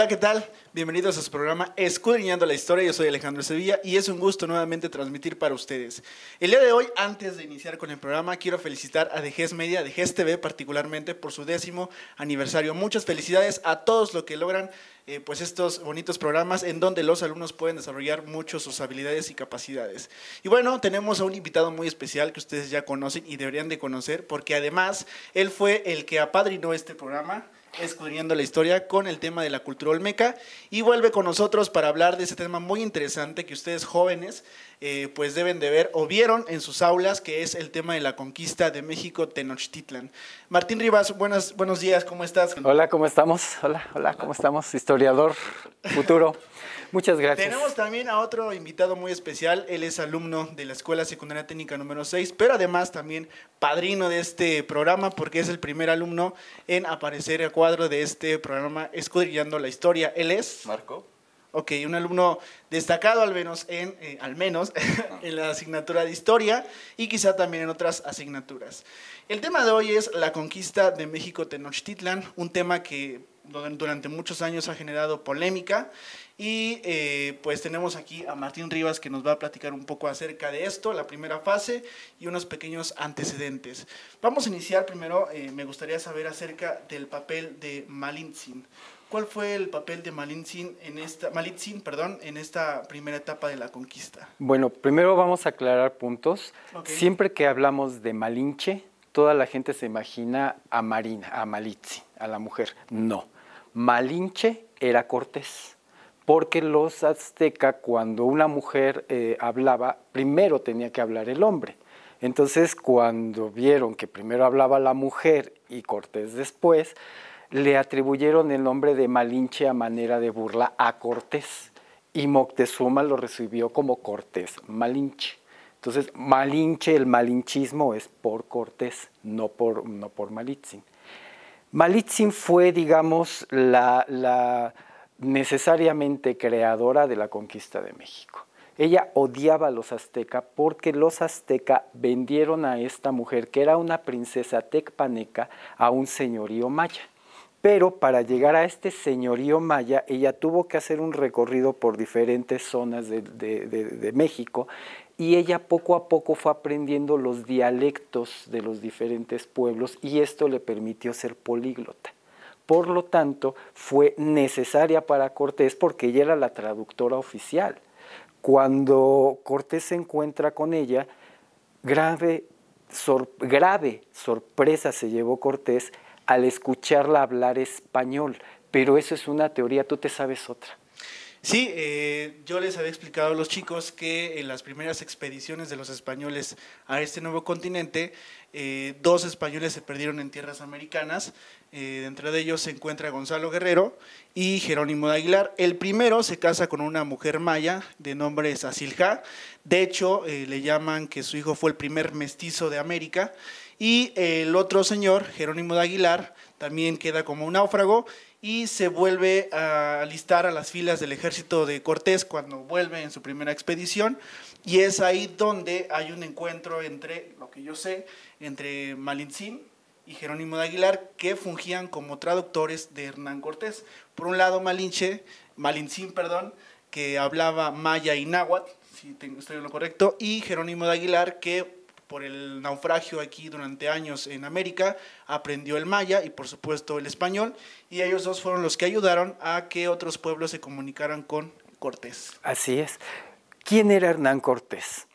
Hola, ¿qué tal? Bienvenidos a su programa Escudriñando la Historia. Yo soy Alejandro Sevilla y es un gusto nuevamente transmitir para ustedes. El día de hoy, antes de iniciar con el programa, quiero felicitar a DGES Media, DGES TV particularmente, por su décimo aniversario. Muchas felicidades a todos los que logran eh, pues estos bonitos programas en donde los alumnos pueden desarrollar mucho sus habilidades y capacidades. Y bueno, tenemos a un invitado muy especial que ustedes ya conocen y deberían de conocer porque además él fue el que apadrinó este programa escudriñando la historia con el tema de la cultura olmeca y vuelve con nosotros para hablar de ese tema muy interesante que ustedes jóvenes eh, pues deben de ver o vieron en sus aulas que es el tema de la conquista de México Tenochtitlan. Martín Rivas, buenos días, ¿cómo estás? Hola, ¿cómo estamos? Hola, hola, ¿cómo estamos? Historiador futuro. Muchas gracias. Tenemos también a otro invitado muy especial. Él es alumno de la Escuela Secundaria Técnica número 6, pero además también padrino de este programa porque es el primer alumno en aparecer a cuadro de este programa Escudrillando la Historia. Él es... Marco. Ok, un alumno destacado al menos en, eh, al menos ah. en la asignatura de historia y quizá también en otras asignaturas. El tema de hoy es la conquista de México Tenochtitlan, un tema que durante muchos años ha generado polémica y eh, pues tenemos aquí a Martín Rivas que nos va a platicar un poco acerca de esto, la primera fase y unos pequeños antecedentes. Vamos a iniciar primero, eh, me gustaría saber acerca del papel de Malintzin. ¿Cuál fue el papel de Malintzin en esta, perdón, en esta primera etapa de la conquista? Bueno, primero vamos a aclarar puntos. Siempre que hablamos de Malinche, toda la gente se imagina a Marina, a a la mujer. No, Malinche era Cortés porque los azteca, cuando una mujer eh, hablaba, primero tenía que hablar el hombre. Entonces cuando vieron que primero hablaba la mujer y Cortés después, le atribuyeron el nombre de Malinche a manera de burla a Cortés y Moctezuma lo recibió como Cortés Malinche. Entonces, Malinche, el malinchismo es por Cortés, no por, no por Malitzin. Malitzin fue, digamos, la, la necesariamente creadora de la conquista de México. Ella odiaba a los aztecas porque los aztecas vendieron a esta mujer, que era una princesa tecpaneca, a un señorío maya. Pero para llegar a este señorío maya, ella tuvo que hacer un recorrido por diferentes zonas de, de México y ella poco a poco fue aprendiendo los dialectos de los diferentes pueblos y esto le permitió ser políglota por lo tanto fue necesaria para Cortés porque ella era la traductora oficial. Cuando Cortés se encuentra con ella, grave, sorpresa se llevó Cortés al escucharla hablar español, pero eso es una teoría, tú te sabes otra. Sí, eh, yo les había explicado a los chicos que en las primeras expediciones de los españoles a este nuevo continente, eh, dos españoles se perdieron en tierras americanas. Dentro eh, de ellos se encuentra Gonzalo Guerrero y Jerónimo de Aguilar. El primero se casa con una mujer maya de nombre Sasilja. De hecho, le llaman que su hijo fue el primer mestizo de América. Y el otro señor, Jerónimo de Aguilar, también queda como un náufrago y se vuelve a alistar a las filas del ejército de Cortés cuando vuelve en su primera expedición. Y es ahí donde hay un encuentro entre, lo que yo sé, entre Malintzin y Jerónimo de Aguilar, que fungían como traductores de Hernán Cortés. Por un lado, Malinche, Malintzin, perdón, que hablaba maya y náhuatl, si tengo, estoy en lo correcto, y Jerónimo de Aguilar, que por el naufragio aquí durante años en América, aprendió el maya y por supuesto el español, y ellos dos fueron los que ayudaron a que otros pueblos se comunicaran con Cortés. Así es. ¿Quién era Hernán Cortés?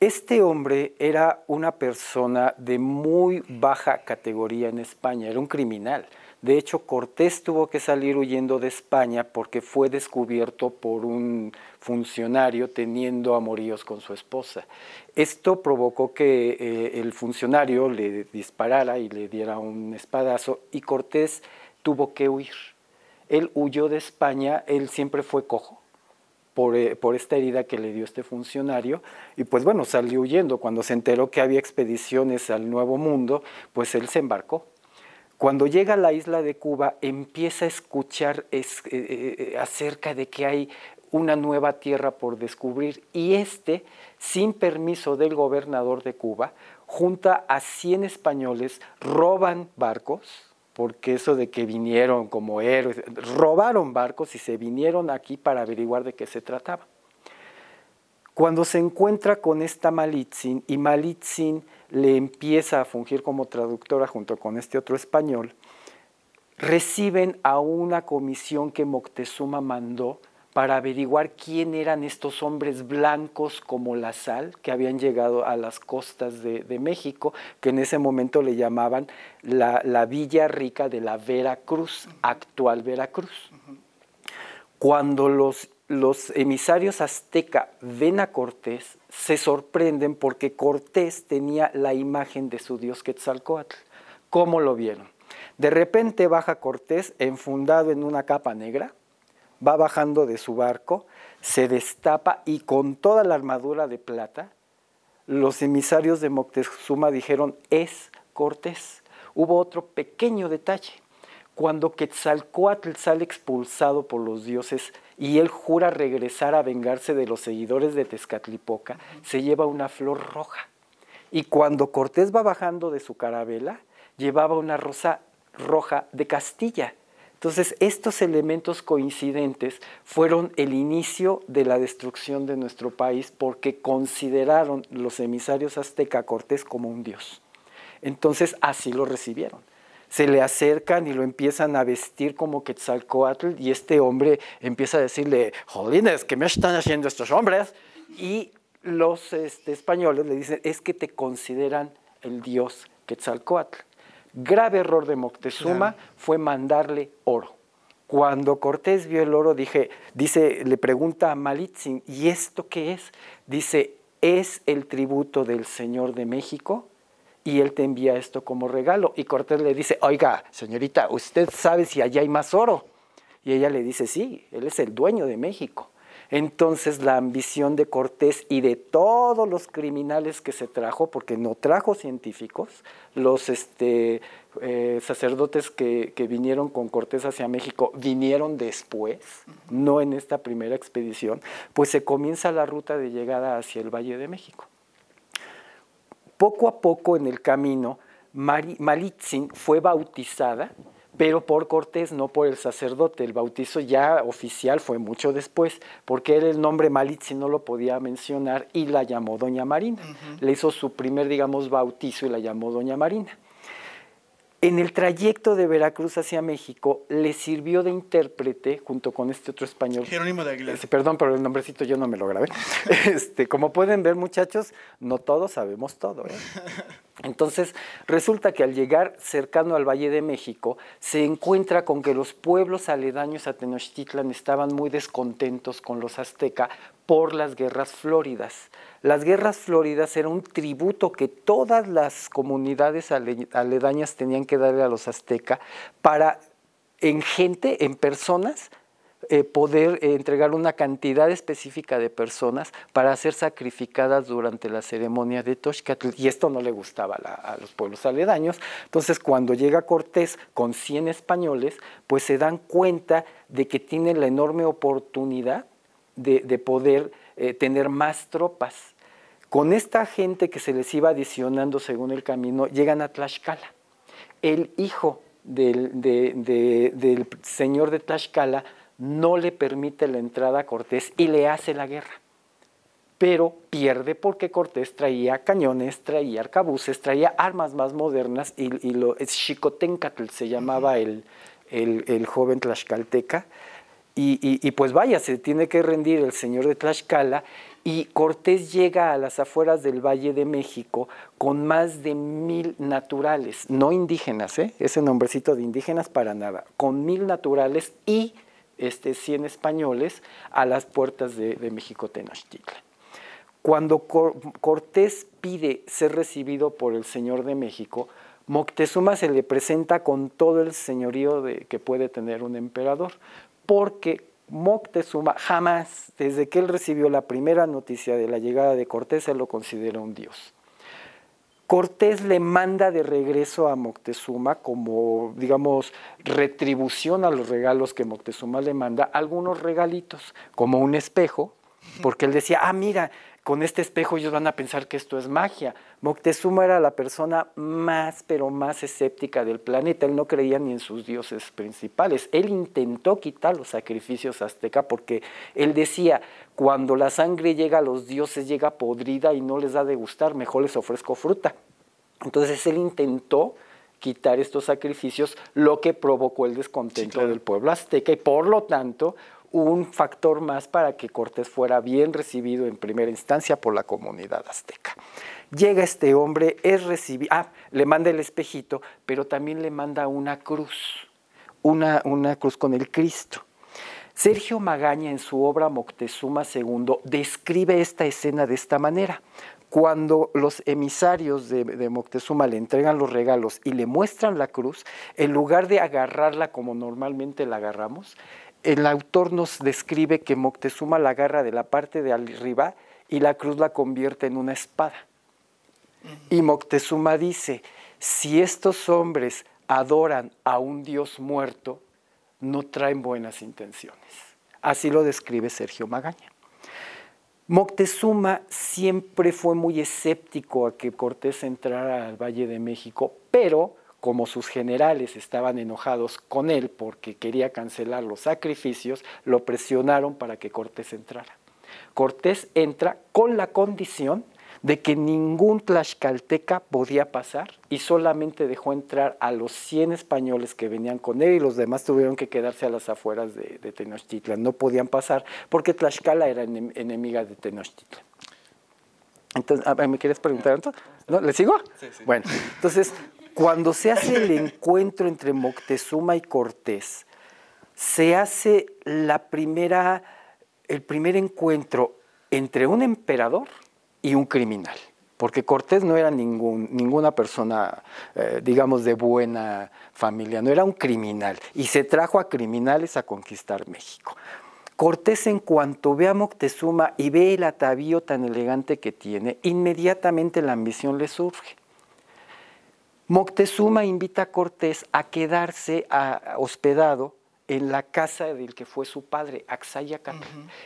Este hombre era una persona de muy baja categoría en España, era un criminal. De hecho, Cortés tuvo que salir huyendo de España porque fue descubierto por un funcionario teniendo amoríos con su esposa. Esto provocó que eh, el funcionario le disparara y le diera un espadazo y Cortés tuvo que huir. Él huyó de España, él siempre fue cojo eh, por, esta herida que le dio este funcionario y pues bueno, salió huyendo. Cuando se enteró que había expediciones al Nuevo Mundo, pues él se embarcó. Cuando llega a la isla de Cuba, empieza a escuchar eh, eh, acerca de que hay una nueva tierra por descubrir y este, sin permiso del gobernador de Cuba, junta a 100 españoles, roban barcos, porque eso de que vinieron como héroes, robaron barcos y se vinieron aquí para averiguar de qué se trataba. Cuando se encuentra con esta Malitzin y Malitzin le empieza a fungir como traductora junto con este otro español, reciben a una comisión que Moctezuma mandó para averiguar quién eran estos hombres blancos como la sal que habían llegado a las costas de, México, que en ese momento le llamaban la, Villa Rica de la Veracruz, actual Veracruz. Cuando los, los emisarios azteca ven a Cortés, se sorprenden porque Cortés tenía la imagen de su dios Quetzalcoatl. ¿Cómo lo vieron? De repente baja Cortés enfundado en una capa negra, va bajando de su barco, se destapa y con toda la armadura de plata, los emisarios de Moctezuma dijeron, es Cortés. Hubo otro pequeño detalle. Cuando Quetzalcoatl sale expulsado por los dioses y él jura regresar a vengarse de los seguidores de Tezcatlipoca, se lleva una flor roja. Y cuando Cortés va bajando de su carabela, llevaba una rosa roja de Castilla. Entonces, estos elementos coincidentes fueron el inicio de la destrucción de nuestro país porque consideraron los emisarios azteca Cortés como un dios. Entonces, así lo recibieron se le acercan y lo empiezan a vestir como Quetzalcoatl y este hombre empieza a decirle, jodines ¿qué me están haciendo estos hombres? Y los este, españoles le dicen, es que te consideran el dios Quetzalcoatl grave error de Moctezuma fue mandarle oro. Cuando Cortés vio el oro, dije, dice, le pregunta a Malitzin, ¿y esto qué es? Dice, es el tributo del Señor de México y él te envía esto como regalo. Y Cortés le dice, oiga, señorita, ¿usted sabe si allá hay más oro? Y ella le dice, sí, él es el dueño de México. Entonces la ambición de Cortés y de todos los criminales que se trajo, porque no trajo científicos, los este, eh, sacerdotes que, vinieron con Cortés hacia México vinieron después, no en esta primera expedición, pues se comienza la ruta de llegada hacia el Valle de México. Poco a poco en el camino, Malitzin fue bautizada pero por Cortés, no por el sacerdote. El bautizo ya oficial fue mucho después, porque era el nombre Malitzi no lo podía mencionar y la llamó Doña Marina. Le hizo su primer, digamos, bautizo y la llamó Doña Marina en el trayecto de Veracruz hacia México le sirvió de intérprete junto con este otro español. Jerónimo de Aguilar. Eh, perdón, pero el nombrecito yo no me lo grabé. Este, como pueden ver, muchachos, no todos sabemos todo. ¿eh? Entonces, resulta que al llegar cercano al Valle de México, se encuentra con que los pueblos aledaños a Tenochtitlan estaban muy descontentos con los aztecas por las guerras floridas. Las guerras floridas era un tributo que todas las comunidades aledañas tenían que darle a los aztecas para en gente, en personas, eh, poder eh, entregar una cantidad específica de personas para ser sacrificadas durante la ceremonia de Toshcatl. Y esto no le gustaba a los pueblos aledaños. Entonces, cuando llega Cortés con 100 españoles, pues se dan cuenta de que tienen la enorme oportunidad de, poder eh, tener más tropas. Con esta gente que se les iba adicionando según el camino, llegan a Tlaxcala. El hijo del, señor de Tlaxcala no le permite la entrada a Cortés y le hace la guerra. Pero pierde porque Cortés traía cañones, traía arcabuces, traía armas más modernas y, lo es se llamaba el, el joven tlaxcalteca. Y, pues vaya, se tiene que rendir el señor de Tlaxcala y Cortés llega a las afueras del Valle de México con más de mil naturales, no indígenas, ¿eh? ese nombrecito de indígenas para nada, con mil naturales y este, 100 españoles a las puertas de, México Tenochtitlan. Cuando Cortés pide ser recibido por el señor de México, Moctezuma se le presenta con todo el señorío que puede tener un emperador porque Moctezuma jamás, desde que él recibió la primera noticia de la llegada de Cortés, él lo considera un dios. Cortés le manda de regreso a Moctezuma como, digamos, retribución a los regalos que Moctezuma le manda, algunos regalitos, como un espejo, porque él decía, ah, mira, con este espejo ellos van a pensar que esto es magia. Moctezuma era la persona más, pero más escéptica del planeta. Él no creía ni en sus dioses principales. Él intentó quitar los sacrificios azteca porque él decía, cuando la sangre llega a los dioses, llega podrida y no les da de gustar, mejor les ofrezco fruta. Entonces él intentó quitar estos sacrificios, lo que provocó el descontento del pueblo azteca y por lo tanto un factor más para que Cortés fuera bien recibido en primera instancia por la comunidad azteca. Llega este hombre, es recibido, ah, le manda el espejito, pero también le manda una cruz, una, cruz con el Cristo. Sergio Magaña en su obra Moctezuma II describe esta escena de esta manera. Cuando los emisarios de, Moctezuma le entregan los regalos y le muestran la cruz, en lugar de agarrarla como normalmente la agarramos, el autor nos describe que Moctezuma la agarra de la parte de arriba y la cruz la convierte en una espada. Y Moctezuma dice, si estos hombres adoran a un dios muerto, no traen buenas intenciones. Así lo describe Sergio Magaña. Moctezuma siempre fue muy escéptico a que Cortés entrara al Valle de México, pero como sus generales estaban enojados con él porque quería cancelar los sacrificios, lo presionaron para que Cortés entrara. Cortés entra con la condición de que ningún tlaxcalteca podía pasar y solamente dejó entrar a los 100 españoles que venían con él y los demás tuvieron que quedarse a las afueras de, Tenochtitlan. No podían pasar porque Tlaxcala era enemiga de Tenochtitlan. Entonces, ah, ¿me quieres preguntar entonces? ¿No? ¿Le sigo? Bueno, entonces cuando se hace el encuentro entre Moctezuma y Cortés, se hace la primera, el primer encuentro entre un emperador y un criminal, porque Cortés no era ningún, ninguna persona, eh, digamos, de buena familia, no era un criminal, y se trajo a criminales a conquistar México. Cortés en cuanto ve a Moctezuma y ve el atavío tan elegante que tiene, inmediatamente la ambición le surge. Moctezuma invita a Cortés a quedarse hospedado en la casa del que fue su padre, Axayacatl.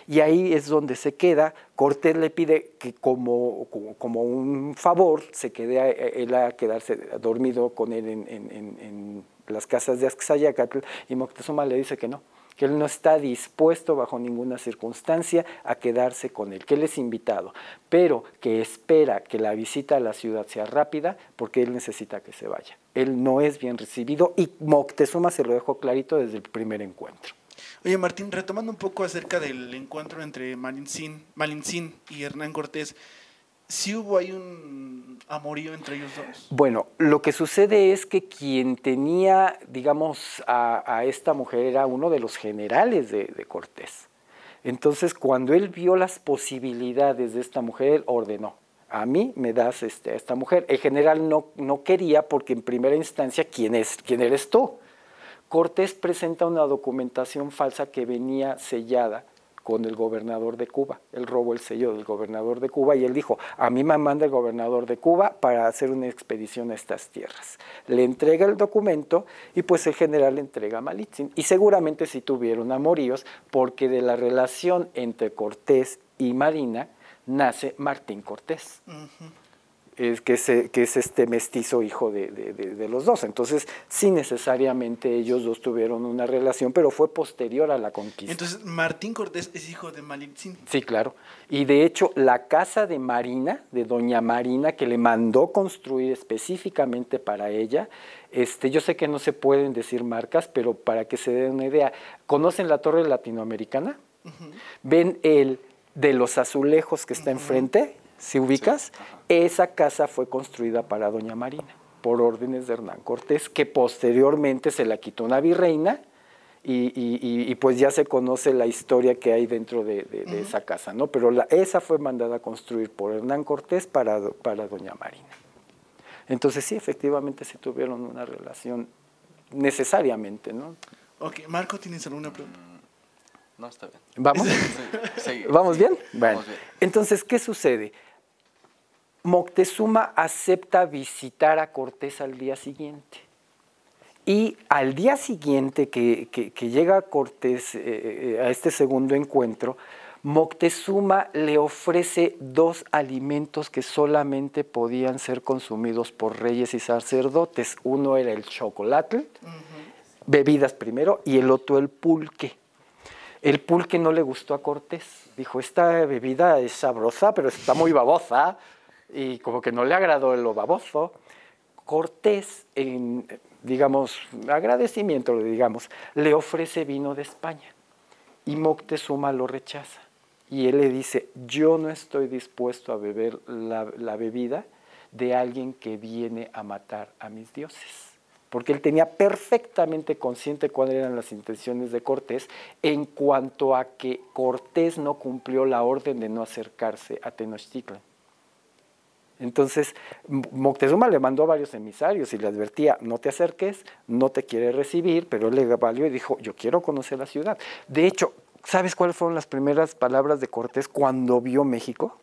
Y ahí es donde se queda. Cortés le pide que como, un favor se quede él a quedarse dormido con él en, en las casas de Axayacatl y Moctezuma le dice que no que él no está dispuesto bajo ninguna circunstancia a quedarse con él, que él es invitado, pero que espera que la visita a la ciudad sea rápida porque él necesita que se vaya. Él no es bien recibido y Moctezuma se lo dejó clarito desde el primer encuentro. Oye, Martín, retomando un poco acerca del encuentro entre Malintzin, y Hernán Cortés, ¿Sí hubo ahí un amorío entre ellos dos? Bueno, lo que sucede es que quien tenía, digamos, a, esta mujer era uno de los generales de, Cortés. Entonces, cuando él vio las posibilidades de esta mujer, él ordenó, a mí me das este, a esta mujer. El general no, no quería porque en primera instancia, ¿quién, es, ¿quién eres tú? Cortés presenta una documentación falsa que venía sellada con el gobernador de Cuba. Él robó el sello del gobernador de Cuba y él dijo, a mí me manda el gobernador de Cuba para hacer una expedición a estas tierras. Le entrega el documento y pues el general le entrega a Malitzin. Y seguramente sí tuvieron amoríos porque de la relación entre Cortés y Marina nace Martín Cortés es, que, es, este mestizo hijo de, los dos. Entonces, sí necesariamente ellos dos tuvieron una relación, pero fue posterior a la conquista. Entonces, Martín Cortés es hijo de Malintzin. Sí, claro. Y de hecho, la casa de Marina, de doña Marina, que le mandó construir específicamente para ella, este, yo sé que no se pueden decir marcas, pero para que se den una idea, ¿conocen la torre latinoamericana? ¿Ven el de los azulejos que está enfrente? si ubicas, esa casa fue construida para Doña Marina por órdenes de Hernán Cortés, que posteriormente se la quitó una virreina y, pues ya se conoce la historia que hay dentro de, esa casa, ¿no? Pero esa fue mandada a construir por Hernán Cortés para, para Doña Marina. Entonces sí, efectivamente se tuvieron una relación necesariamente, ¿no? Ok, Marco, ¿tienes alguna pregunta? Mm, no, está bien. ¿Vamos? bien? ¿Vamos bien? Bueno, entonces, ¿qué sucede? Moctezuma acepta visitar a Cortés al día siguiente. Y al día siguiente que, llega Cortés eh, eh, a este segundo encuentro, Moctezuma le ofrece dos alimentos que solamente podían ser consumidos por reyes y sacerdotes. Uno era el chocolate, bebidas primero, y el otro el pulque. El pulque no le gustó a Cortés. Dijo, esta bebida es sabrosa, pero está muy babosa y como que no le agradó el baboso, Cortés, en, digamos, agradecimiento, digamos, le ofrece vino de España y Moctezuma lo rechaza. Y él le dice, yo no estoy dispuesto a beber la, la bebida de alguien que viene a matar a mis dioses porque él tenía perfectamente consciente cuáles eran las intenciones de Cortés en cuanto a que Cortés no cumplió la orden de no acercarse a Tenochtitlan. Entonces Moctezuma le mandó a varios emisarios y le advertía, no te acerques, no te quiere recibir, pero él le valió y dijo, yo quiero conocer la ciudad. De hecho, ¿sabes cuáles fueron las primeras palabras de Cortés cuando vio México?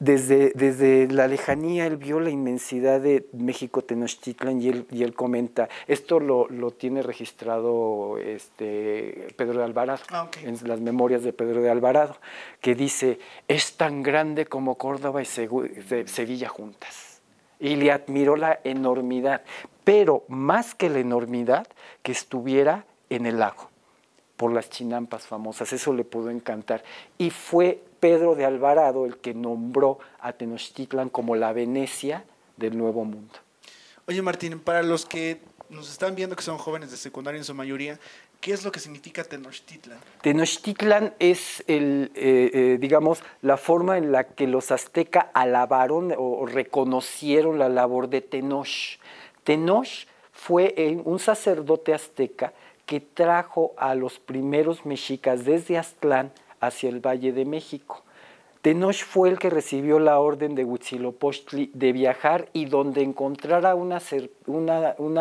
desde, desde la lejanía él vio la inmensidad de México Tenochtitlan y él, comenta, esto lo, tiene registrado este, Pedro de Alvarado, ah, en las memorias de Pedro de Alvarado, que dice, es tan grande como Córdoba y Sevilla juntas. Y le admiró la enormidad, pero más que la enormidad, que estuviera en el lago por las chinampas famosas, eso le pudo encantar. Y fue Pedro de Alvarado el que nombró a Tenochtitlan como la Venecia del Nuevo Mundo. Oye Martín, para los que nos están viendo que son jóvenes de secundaria en su mayoría, ¿qué es lo que significa Tenochtitlan? Tenochtitlan es, el, eh, eh, digamos, la forma en la que los aztecas alabaron o reconocieron la labor de Tenoch. Tenoch fue eh, un sacerdote azteca que trajo a los primeros mexicas desde Aztlán hacia el Valle de México. Tenoch fue el que recibió la orden de Huitzilopochtli de viajar y donde encontrara una,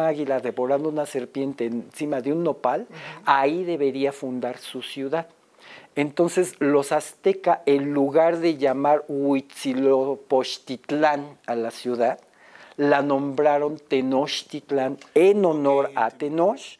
águila devorando una serpiente encima de un nopal, ahí debería fundar su ciudad. Entonces los aztecas, en lugar de llamar Huitzilopochtitlán a la ciudad, la nombraron Tenochtitlán en honor a Tenoch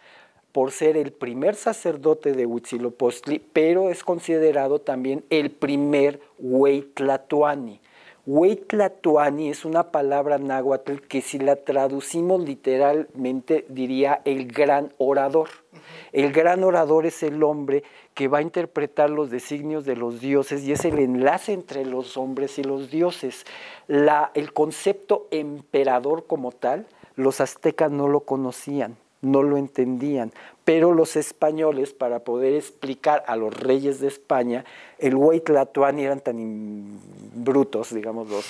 por ser el primer sacerdote de Huitzilopochtli, pero es considerado también el primer Huitlatuani. Huitlatuani es una palabra náhuatl que si la traducimos literalmente diría el gran orador. El gran orador es el hombre que va a interpretar los designios de los dioses y es el enlace entre los hombres y los dioses. el concepto emperador como tal, los aztecas no lo conocían no lo entendían. Pero los españoles, para poder explicar a los reyes de España, el y eran tan brutos, digamos, los,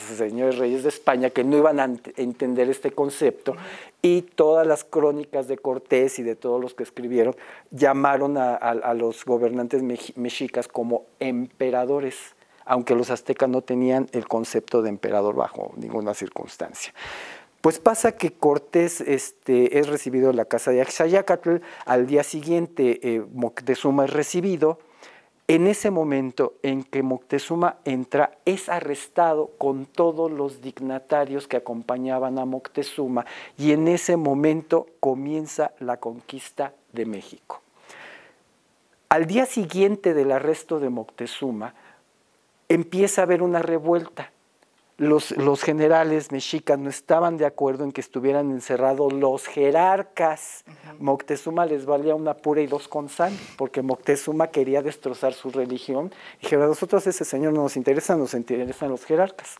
señores reyes de España, que no iban a entender este concepto. Y todas las crónicas de Cortés y de todos los que escribieron llamaron a los gobernantes mexicas como emperadores aunque los aztecas no tenían el concepto de emperador bajo ninguna circunstancia. Pues pasa que Cortés este, es recibido en la casa de Axayacatl, al día siguiente eh, Moctezuma es recibido. En ese momento en que Moctezuma entra, es arrestado con todos los dignatarios que acompañaban a Moctezuma y en ese momento comienza la conquista de México. Al día siguiente del arresto de Moctezuma, empieza a haber una revuelta los, generales mexicas no estaban de acuerdo en que estuvieran encerrados los jerarcas. Moctezuma les valía una pura y dos con sal, porque Moctezuma quería destrozar su religión. Y dijeron, a nosotros ese señor no nos interesa, nos interesan los jerarcas.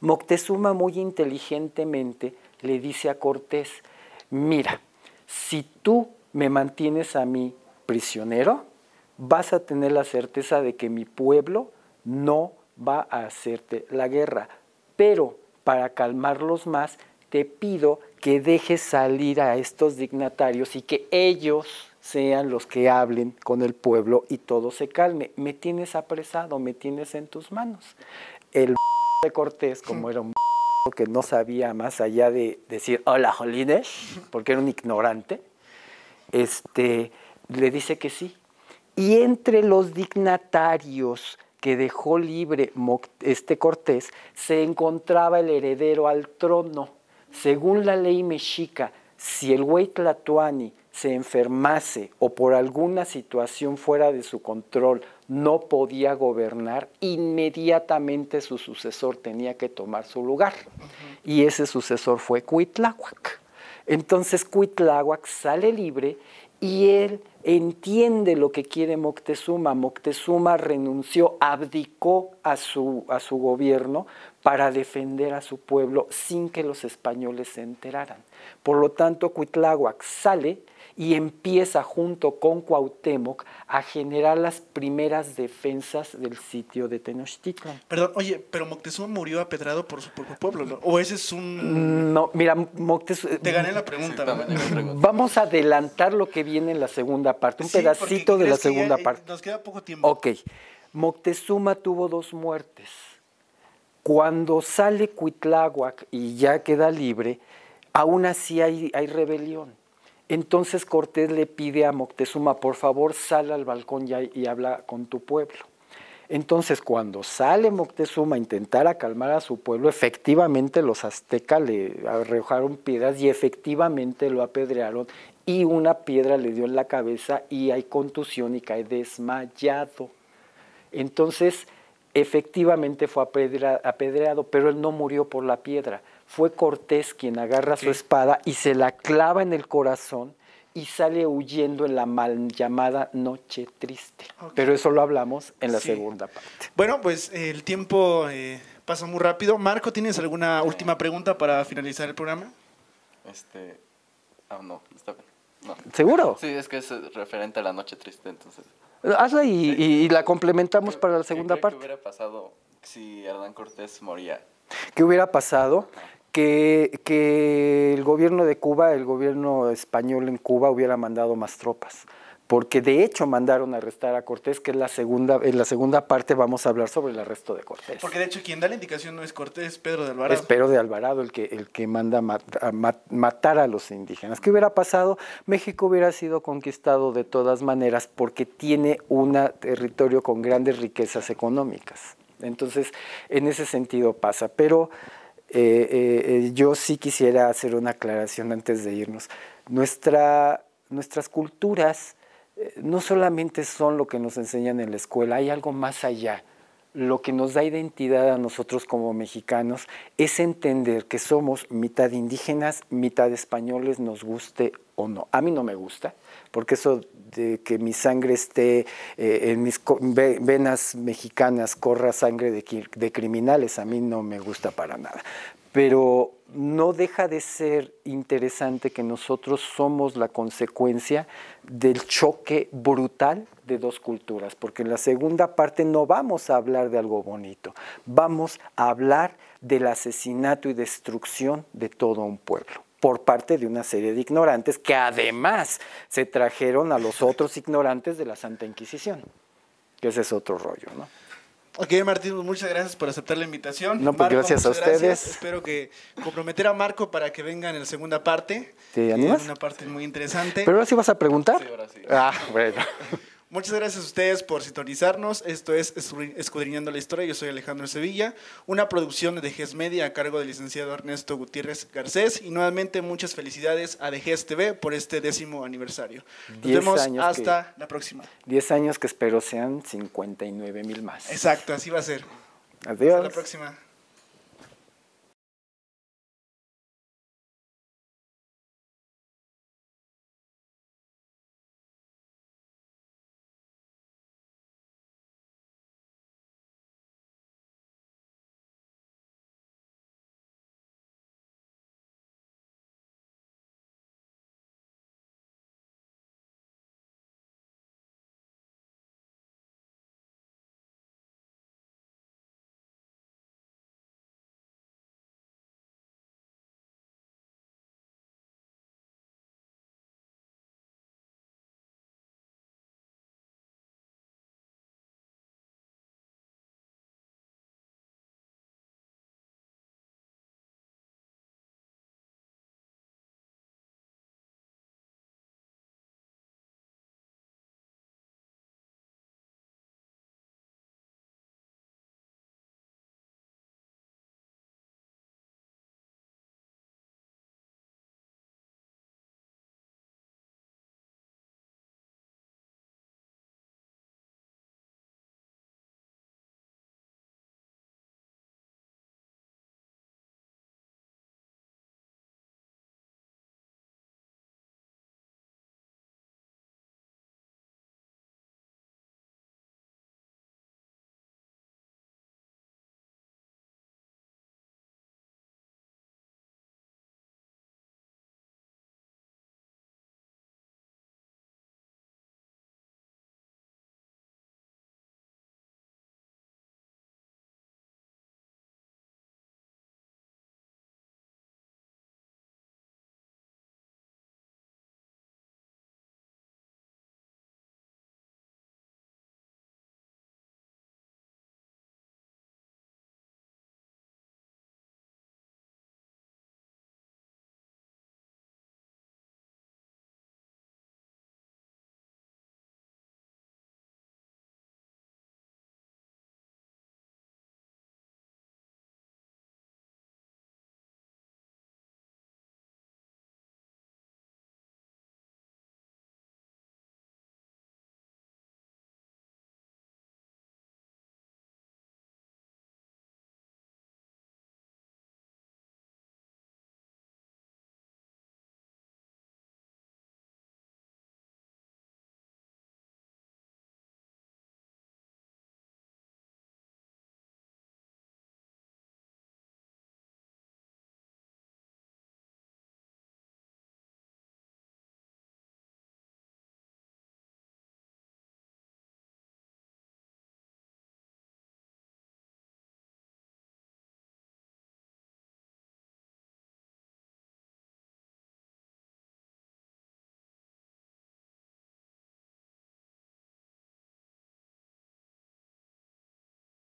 Moctezuma muy inteligentemente le dice a Cortés, mira, si tú me mantienes a mí prisionero, vas a tener la certeza de que mi pueblo no va a hacerte la guerra. Pero para calmarlos más, te pido que dejes salir a estos dignatarios y que ellos sean los que hablen con el pueblo y todo se calme. Me tienes apresado, me tienes en tus manos. El de Cortés, como era un que no sabía más allá de decir hola Jolines, porque era un ignorante, este, le dice que sí. Y entre los dignatarios que dejó libre este Cortés, se encontraba el heredero al trono. Según la ley mexica, si el güey se enfermase o por alguna situación fuera de su control no podía gobernar, inmediatamente su sucesor tenía que tomar su lugar. Y ese sucesor fue Cuitláhuac. Entonces Cuitláhuac sale libre y él entiende lo que quiere Moctezuma. Moctezuma renunció, abdicó a su, gobierno para defender a su pueblo sin que los españoles se enteraran. Por lo tanto, Cuitláhuac sale y empieza junto con Cuauhtémoc a generar las primeras defensas del sitio de Tenochtitlan. Perdón, oye, pero Moctezuma murió apedrado por su pueblo, ¿no? ¿O ese es un...? Mm, no, mira, Moctezuma... Te gané la pregunta. la Vamos a adelantar lo que viene en la segunda parte, un pedacito de la segunda parte. Nos queda poco tiempo. Ok. Moctezuma tuvo dos muertes. Cuando sale Cuitláhuac y ya queda libre, aún así hay rebelión. Entonces Cortés le pide a Moctezuma, por favor, sal al balcón y, y habla con tu pueblo. Entonces, cuando sale Moctezuma a intentar acalmar a su pueblo, efectivamente los aztecas le arrojaron piedras y efectivamente lo apedrearon y una piedra le dio en la cabeza y hay contusión y cae desmayado. Entonces, efectivamente fue apedreado, pero él no murió por la piedra fue Cortés quien agarra su espada y se la clava en el corazón y sale huyendo en la mal llamada Noche Triste. Pero eso lo hablamos en la segunda parte. Bueno, pues eh, el tiempo eh, pasa muy rápido. Marco, ¿tienes alguna última pregunta para finalizar el programa? Este. Ah, no, está bien. ¿Seguro? Sí, es que es eh, referente a la Noche Triste, entonces. Hazla y, y la complementamos para la segunda parte. ¿Qué hubiera pasado si Hernán Cortés moría? ¿Qué hubiera pasado? que, el gobierno de Cuba, el gobierno español en Cuba hubiera mandado más tropas porque de hecho mandaron a arrestar a Cortés, que es la segunda, en la segunda parte vamos a hablar sobre el arresto de Cortés. Porque de hecho quien da la indicación no es Cortés, es Pedro de Alvarado. Es Pedro de Alvarado el que, el que manda a matar a los indígenas. ¿Qué hubiera pasado? México hubiera sido conquistado de todas maneras porque tiene un territorio con grandes riquezas económicas. Entonces, en ese sentido pasa. Pero eh, eh, yo sí quisiera hacer una aclaración antes de irnos. nuestras culturas eh, no solamente son lo que nos enseñan en la escuela, hay algo más allá. Lo que nos da identidad a nosotros como mexicanos es entender que somos mitad indígenas, mitad españoles, nos guste o no. A mí no me gusta, porque eso de que mi sangre esté, eh, en mis venas mexicanas corra sangre de criminales, a mí no me gusta para nada. Pero no deja de ser interesante que nosotros somos la consecuencia del choque brutal de dos culturas, porque en la segunda parte no vamos a hablar de algo bonito, vamos a hablar del asesinato y destrucción de todo un pueblo por parte de una serie de ignorantes que además se trajeron a los otros ignorantes de la Santa Inquisición, que ese es otro rollo, ¿no? Ok, Martín, pues muchas gracias por aceptar la invitación. No, pues gracias a ustedes. Espero que comprometer a Marco para que venga en la segunda parte. Sí, animas? una parte muy interesante. Pero ahora sí vas a preguntar. Sí, ahora sí. Ah, bueno. Muchas gracias a ustedes por sintonizarnos. Esto es Escudriñando la Historia. Yo soy Alejandro Sevilla, una producción de Dejes Media a cargo del licenciado Ernesto Gutiérrez Garcés. Y nuevamente muchas felicidades a DGES TV por este décimo aniversario. Nos diez vemos hasta la próxima. 10 años que espero sean 59 mil más. Exacto, así va a ser. Adiós. Hasta la próxima.